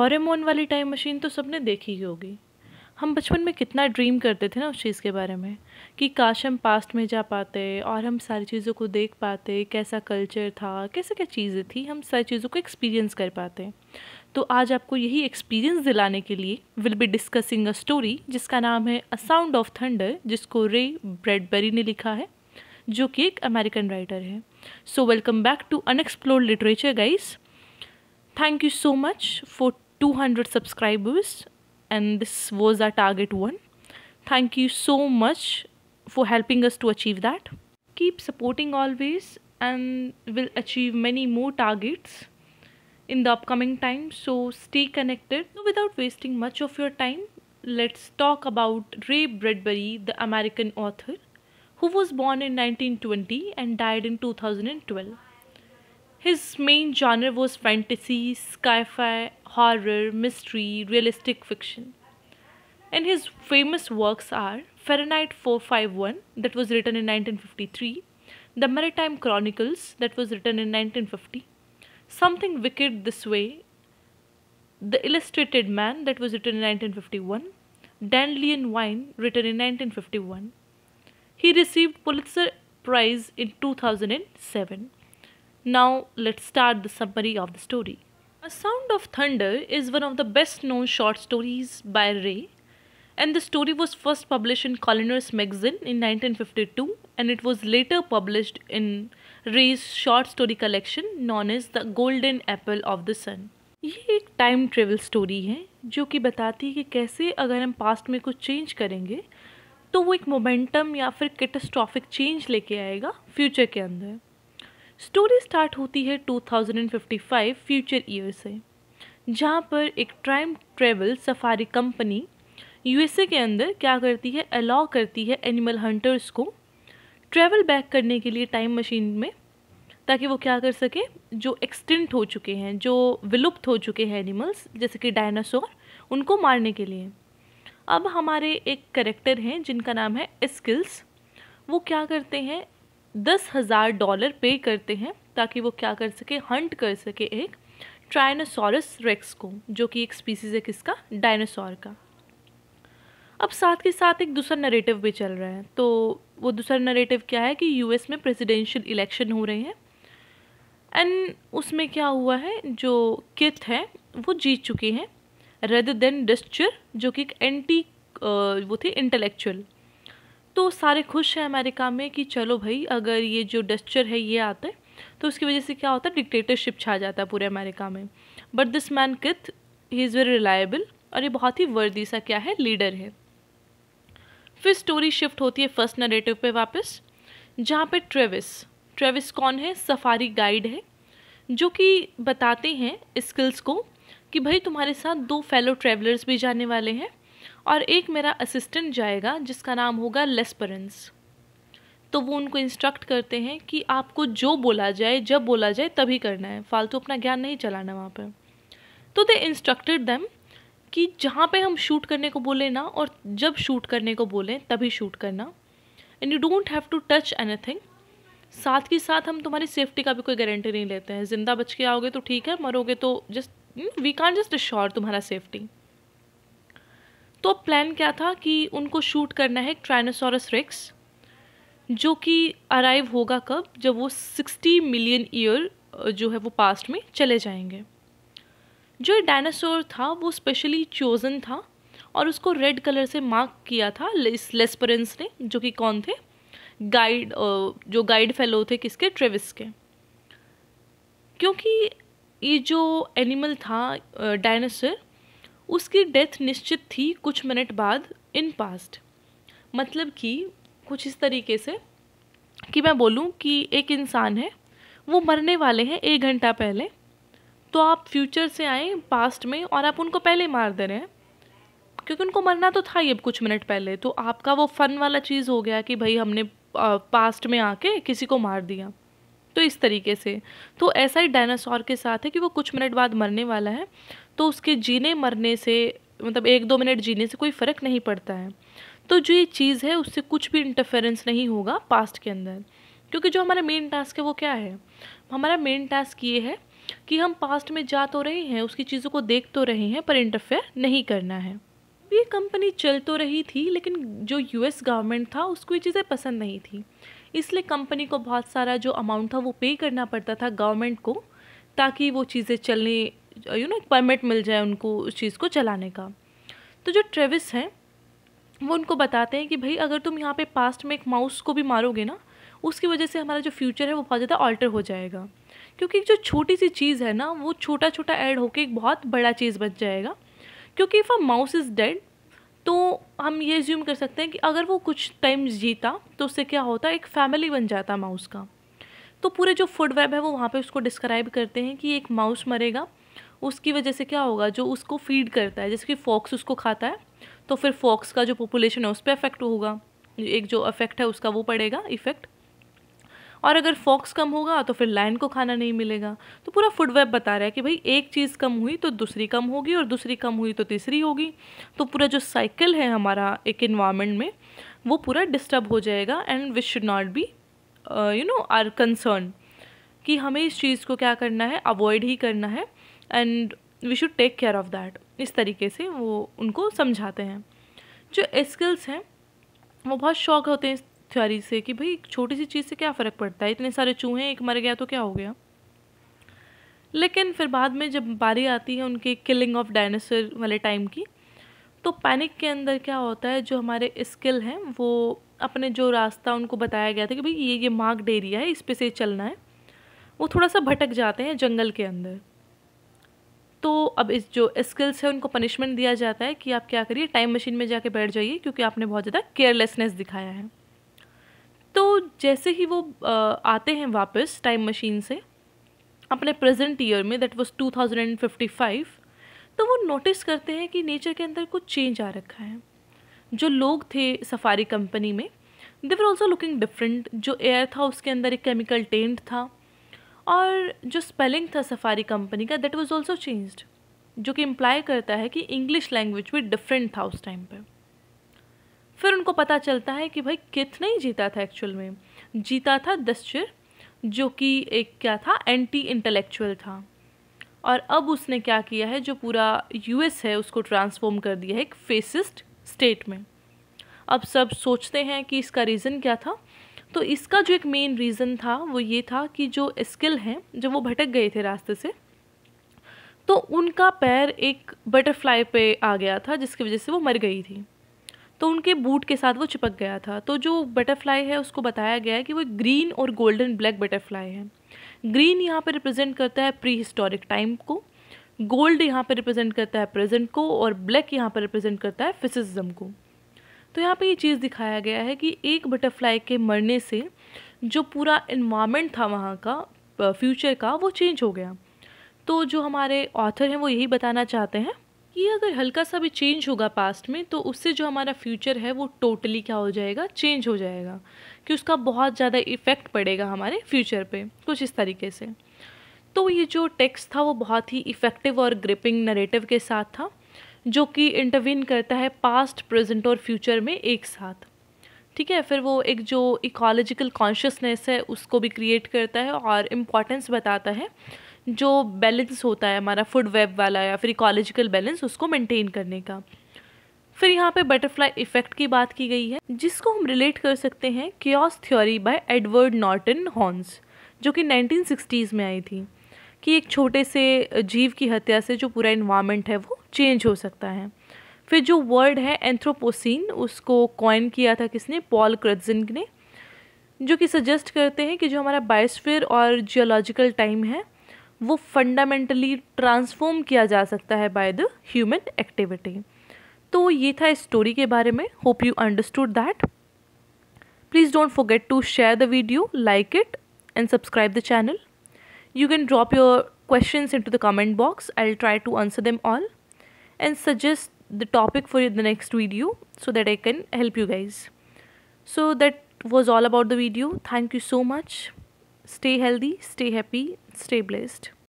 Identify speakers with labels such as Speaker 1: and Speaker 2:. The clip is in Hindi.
Speaker 1: डोरेमोन वाली टाइम मशीन तो सबने देखी ही होगी हम बचपन में कितना ड्रीम करते थे ना उस चीज़ के बारे में कि काश हम पास्ट में जा पाते और हम सारी चीज़ों को देख पाते कैसा कल्चर था कैसे क्या चीज़ें थी हम सारी चीज़ों को एक्सपीरियंस कर पाते तो आज आपको यही एक्सपीरियंस दिलाने के लिए will be discussing a story जिसका नाम है अ साउंड ऑफ थंडर जिसको रे ब्रेडबेरी ने लिखा है जो कि एक अमेरिकन राइटर है so welcome back to unexplored literature guys thank you so much for 200 subscribers and this was our target one thank you so much for helping us to achieve that keep supporting always and we will achieve many more targets in the upcoming time so stay connected so without wasting much of your time let's talk about ray bradbury the american author who was born in 1920 and died in 2012 his main genre was fantasy, sci fi, horror, mystery, realistic fiction. And his famous works are Fahrenheit 451, that was written in 1953, The Maritime Chronicles, that was written in 1950, Something Wicked This Way, The Illustrated Man, that was written in 1951, Dandelion Wine, written in 1951. He received Pulitzer Prize in 2007. Now let's start the summary of the story. A Sound of Thunder is one of the best known short stories by Ray, and the story was first published in Colliner's magazine in 1952 and it was later published in Ray's short story collection known as The Golden Apple of the Sun. ये एक टाइम ट्रेवल स्टोरी है जो कि बताती है कि कैसे अगर हम पास्ट में कुछ चेंज करेंगे तो वो एक मोमेंटम या फिर कैटस्ट्रॉफिक चेंज लेके आएगा फ्यूचर के अंदर स्टोरी स्टार्ट होती है 2055 फ्यूचर ईयर से जहाँ पर एक time travel safari company USA के अंदर क्या करती है अलाउ करती है एनिमल हंटर्स को ट्रैवल बैक करने के लिए टाइम मशीन में ताकि वो क्या कर सके जो एक्सटिंट हो चुके हैं जो विलुप्त हो चुके हैं एनिमल्स जैसे कि डायनासोर उनको मारने के लिए अब हमारे एक करेक्टर हैं जिनका नाम है स्किल्स वो क्या करते हैं दस हज़ार डॉलर पे करते हैं ताकि वो क्या कर सके हंट कर सके एक ट्राइनोसॉरस रेक्स को जो कि एक स्पीसीज है किसका डायनासोर का अब साथ के साथ एक दूसरा नरेटिव भी चल रहा है तो वो दूसरा नरेटिव क्या है कि यूएस में प्रेसिडेंशियल इलेक्शन हो रहे हैं एंड उसमें क्या हुआ है जो किथ है वो जीत चुके हैं रेदर देन डिस्चर जो कि एक एंटी वो थे इंटेलेक्चुअल तो सारे खुश हैं अमेरिका में कि चलो भाई अगर ये जो डस्चर है ये आता है तो उसकी वजह से क्या होता है डिक्टेटरशिप छा जाता है पूरे अमेरिका में बट दिस मैन किथ ही इज़ वेरी रिलायबल और ये बहुत ही वर्दी सा क्या है लीडर है फिर स्टोरी शिफ्ट होती है फर्स्ट नरेटिव पे वापस जहाँ पे ट्रेविस ट्रेविस कौन है सफारी गाइड है जो कि बताते हैं स्किल्स को कि भाई तुम्हारे साथ दो फेलो ट्रेवलर्स भी जाने वाले हैं और एक मेरा असिस्टेंट जाएगा जिसका नाम होगा लेस्परेंस तो वो उनको इंस्ट्रक्ट करते हैं कि आपको जो बोला जाए जब बोला जाए तभी करना है फालतू अपना ज्ञान नहीं चलाना वहाँ पर तो दे इंस्ट्रक्टेड दैम कि जहाँ पे हम शूट करने को बोले ना और जब शूट करने को बोलें तभी शूट करना and you don't have to touch any साथ ही साथ हम तुम्हारी सेफ्टी का भी कोई गारंटी नहीं लेते हैं ज़िंदा बच के आओगे तो ठीक है मरोगे तो just we can just sure तुम्हारा सेफ्टी तो प्लान क्या था कि उनको शूट करना है ट्राइनासोरस रिक्स जो कि अराइव होगा कब जब वो सिक्सटी मिलियन ईयर जो है वो पास्ट में चले जाएंगे जो डायनासोर था वो स्पेशली चोजन था और उसको रेड कलर से मार्क किया था इस लेस्परेंस ने जो कि कौन थे गाइड जो गाइड फेलो थे किसके ट्रेविस के क्योंकि ये जो एनिमल था डायनासोर उसकी डेथ निश्चित थी कुछ मिनट बाद इन पास्ट मतलब कि कुछ इस तरीके से कि मैं बोलूँ कि एक इंसान है वो मरने वाले हैं एक घंटा पहले तो आप फ्यूचर से आए पास्ट में और आप उनको पहले मार दे रहे हैं क्योंकि उनको मरना तो था ही अब कुछ मिनट पहले तो आपका वो फ़न वाला चीज़ हो गया कि भाई हमने पास्ट में आके किसी को मार दिया तो इस तरीके से तो ऐसा ही डायनासोर के साथ है कि वो कुछ मिनट बाद मरने वाला है तो उसके जीने मरने से मतलब एक दो मिनट जीने से कोई फ़र्क नहीं पड़ता है तो जो ये चीज़ है उससे कुछ भी इंटरफेरेंस नहीं होगा पास्ट के अंदर क्योंकि जो हमारा मेन टास्क है वो क्या है हमारा मेन टास्क ये है कि हम पास्ट में जा तो रहे हैं उसकी चीज़ों को देख तो रहे हैं पर इंटरफेयर नहीं करना है ये कंपनी चल तो रही थी लेकिन जो यूएस गवर्नमेंट था उसको ये चीज़ें पसंद नहीं थी इसलिए कंपनी को बहुत सारा जो अमाउंट था वो पे करना पड़ता था गवर्नमेंट को ताकि वो चीज़ें चलने यू नो परमिट मिल जाए उनको उस चीज़ को चलाने का तो जो ट्रेविस हैं वो उनको बताते हैं कि भाई अगर तुम यहाँ पे पास्ट में एक माउस को भी मारोगे ना उसकी वजह से हमारा जो फ्यूचर है वो बहुत ज़्यादा ऑल्टर हो जाएगा क्योंकि जो छोटी सी चीज़ है ना वो छोटा छोटा ऐड होके एक बहुत बड़ा चीज़ बच जाएगा क्योंकि if a mouse is dead तो हम ये ज्यूम कर सकते हैं कि अगर वो कुछ टाइम जीता तो उससे क्या होता एक फैमिली बन जाता माउस का तो पूरे जो फूड वेब है वो वहाँ पे उसको डिस्क्राइब करते हैं कि एक माउस मरेगा उसकी वजह से क्या होगा जो उसको फीड करता है जैसे कि फॉक्स उसको खाता है तो फिर फॉक्स का जो पॉपुलेशन है उस पर अफेक्ट होगा एक जो अफेक्ट है उसका वो पड़ेगा इफेक्ट और अगर फॉक्स कम होगा तो फिर लाइन को खाना नहीं मिलेगा तो पूरा फूड वेब बता रहा है कि भाई एक चीज़ कम हुई तो दूसरी कम होगी और दूसरी कम हुई तो तीसरी होगी तो पूरा जो साइकिल है हमारा एक इन्वामेंट में वो पूरा डिस्टर्ब हो जाएगा and which should not be you know our concern कि हमें इस चीज़ को क्या करना है अवॉइड ही करना है and we should take care of that इस तरीके से वो उनको समझाते हैं जो स्किल्स हैं वो बहुत शौक होते हैं इस थ्योरी से कि भाई एक छोटी सी चीज़ से क्या फ़र्क पड़ता है इतने सारे चूहे एक मर गया तो क्या हो गया लेकिन फिर बाद में जब बारी आती है उनके किलिंग ऑफ डायनासोर वाले टाइम की तो पैनिक के अंदर क्या होता है जो हमारे स्किल हैं वो अपने जो रास्ता उनको बताया गया था कि भाई ये ये मार्ग डेरिया है इस पे से चलना है वो थोड़ा सा भटक जाते हैं जंगल के अंदर तो अब इस जो स्किल्स है उनको पनिशमेंट दिया जाता है कि आप क्या करिए टाइम मशीन में जाके बैठ जाइए क्योंकि आपने बहुत ज़्यादा केयरलेसनेस दिखाया है तो जैसे ही वो आते हैं वापस टाइम मशीन से अपने प्रेजेंट ईयर में दैट वाज 2055 तो वो नोटिस करते हैं कि नेचर के अंदर कुछ चेंज आ रखा है जो लोग थे सफारी कंपनी में they were also looking different जो एयर था उसके अंदर एक केमिकल टेंट था और जो स्पेलिंग था सफारी कंपनी का दैट वाज आल्सो चेंज्ड जो कि इम्प्लाई करता है कि इंग्लिश लैंग्वेज भी डिफरेंट था उस टाइम पर फिर उनको पता चलता है कि भाई किथ नहीं जीता था एक्चुअल में जीता था दस्चिर जो कि एक क्या था एंटी इंटेलेक्चुअल था और अब उसने क्या किया है जो पूरा यूएस है उसको ट्रांसफॉर्म कर दिया है एक फेसिस्ट स्टेट में अब सब सोचते हैं कि इसका रीज़न क्या था तो इसका जो एक मेन रीज़न था वो ये था कि जो स्किल हैं जब वो भटक गए थे रास्ते से तो उनका पैर एक बटरफ्लाई पे आ गया था जिसकी वजह से वो मर गई थी तो उनके बूट के साथ वो चिपक गया था तो जो बटरफ्लाई है उसको बताया गया है कि वो ग्रीन और गोल्डन ब्लैक बटरफ्लाई है ग्रीन यहाँ पर रिप्रेजेंट करता है प्री हिस्टोरिक टाइम को गोल्ड यहाँ पर रिप्रेजेंट करता है प्रेजेंट को और ब्लैक यहाँ पर रिप्रेजेंट करता है फिसिज्म को तो यहाँ पे ये चीज़ दिखाया गया है कि एक बटरफ्लाई के मरने से जो पूरा इन्वामेंट था वहाँ का फ्यूचर का वो चेंज हो गया तो जो हमारे ऑथर हैं वो यही बताना चाहते हैं कि अगर हल्का सा भी चेंज होगा पास्ट में तो उससे जो हमारा फ्यूचर है वो टोटली क्या हो जाएगा चेंज हो जाएगा कि उसका बहुत ज़्यादा इफ़ेक्ट पड़ेगा हमारे फ्यूचर पे कुछ इस तरीके से तो ये जो टेक्स्ट था वो बहुत ही इफ़ेक्टिव और ग्रिपिंग नरेटिव के साथ था जो कि इंटरवीन करता है पास्ट प्रेजेंट और फ्यूचर में एक साथ ठीक है फिर वो एक जो इकोलॉजिकल कॉन्शियसनेस है उसको भी क्रिएट करता है और इम्पॉर्टेंस बताता है जो बैलेंस होता है हमारा फूड वेब वाला या फिर इकोलॉजिकल बैलेंस उसको मेंटेन करने का फिर यहाँ पे बटरफ्लाई इफेक्ट की बात की गई है जिसको हम रिलेट कर सकते हैं chaos theory by Edward Norton हॉन्स जो कि 1960s में आई थी कि एक छोटे से जीव की हत्या से जो पूरा इन्वामेंट है वो चेंज हो सकता है फिर जो वर्ड है एंथ्रोपोसिन उसको कॉइन किया था किसने पॉल क्रजन ने जो कि सजेस्ट करते हैं कि जो हमारा बायोस्फीयर और जियोलॉजिकल टाइम है वो फंडामेंटली ट्रांसफॉर्म किया जा सकता है बाय द ह्यूमन एक्टिविटी तो ये था इस स्टोरी के बारे में hope you understood that please don't forget to share the video like it and subscribe the channel You can drop your questions into the comment box. I'll try to answer them all and suggest the topic for the next video so that I can help you guys. So that was all about the video. Thank you so much. Stay healthy, stay happy, stay blessed.